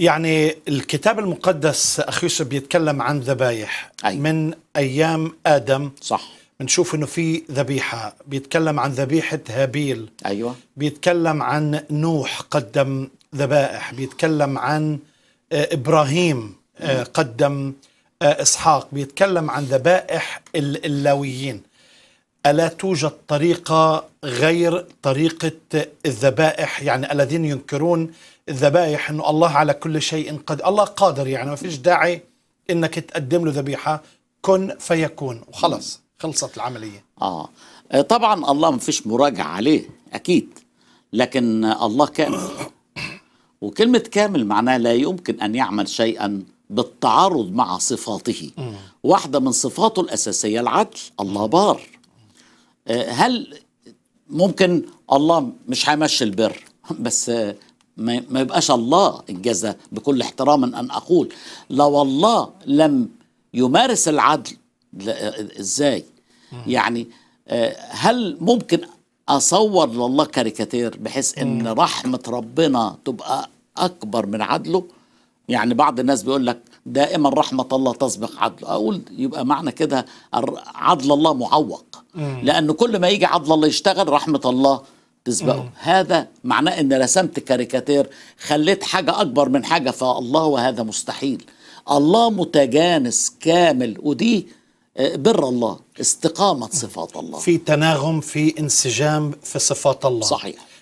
يعني الكتاب المقدس اخ يوسف بيتكلم عن ذبايح أي. من ايام ادم صح بنشوف انه في ذبيحه بيتكلم عن ذبيحه هابيل ايوه بيتكلم عن نوح قدم ذبائح بيتكلم عن آه، ابراهيم آه، قدم آه، اسحاق بيتكلم عن ذبائح اللاويين ألا توجد طريقة غير طريقة الذبائح يعني الذين ينكرون الذبائح أنه الله على كل شيء قد الله قادر يعني ما فيش داعي أنك تقدم له ذبيحة كن فيكون وخلص خلصت العملية آه, آه، طبعا الله ما فيش مراجعة عليه أكيد لكن الله كامل وكلمة كامل معناه لا يمكن أن يعمل شيئا بالتعارض مع صفاته واحدة من صفاته الأساسية العدل الله بار آه، هل ممكن الله مش هيمشي البر بس آه، ما يبقاش الله الجزاء بكل احترام ان اقول لو الله لم يمارس العدل آه، ازاي يعني هل ممكن اصور لله كاريكاتير بحيث ان رحمه ربنا تبقى اكبر من عدله يعني بعض الناس بيقول لك دائما رحمة الله تسبق عدله أقول يبقى معنى كده عدل الله معوق لأن كل ما يجي عدل الله يشتغل رحمة الله تسبقه هذا معناه ان رسمت كاريكاتير خليت حاجه اكبر من حاجه فالله وهذا مستحيل الله متجانس كامل ودي آه، بر الله استقامه صفات الله في تناغم في انسجام في صفات الله صحيح